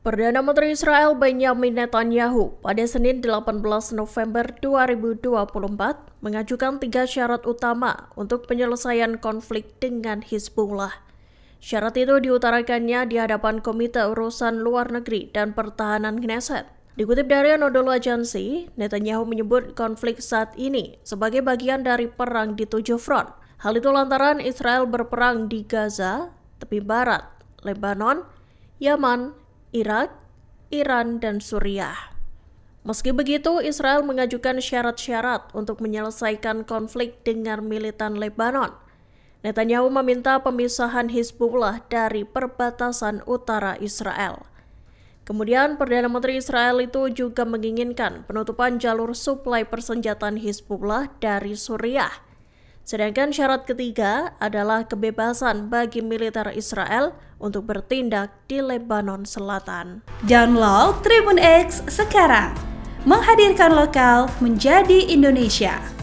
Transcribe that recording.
Perdana Menteri Israel Benjamin Netanyahu pada Senin 18 November 2024 mengajukan tiga syarat utama untuk penyelesaian konflik dengan Hizbullah. Syarat itu diutarakannya di hadapan Komite Urusan Luar Negeri dan Pertahanan Knesset. Dikutip dari Anadolu Agency, Netanyahu menyebut konflik saat ini sebagai bagian dari perang di tujuh front. Hal itu lantaran Israel berperang di Gaza, tepi barat, Lebanon, Yaman, Irak, Iran, dan Suriah. Meski begitu, Israel mengajukan syarat-syarat untuk menyelesaikan konflik dengan militan Lebanon. Netanyahu meminta pemisahan Hizbullah dari perbatasan utara Israel. Kemudian Perdana Menteri Israel itu juga menginginkan penutupan jalur suplai persenjataan Hizbullah dari Suriah Sedangkan syarat ketiga adalah kebebasan bagi militer Israel untuk bertindak di Lebanon Selatan. Download Tribun X sekarang, menghadirkan lokal menjadi Indonesia.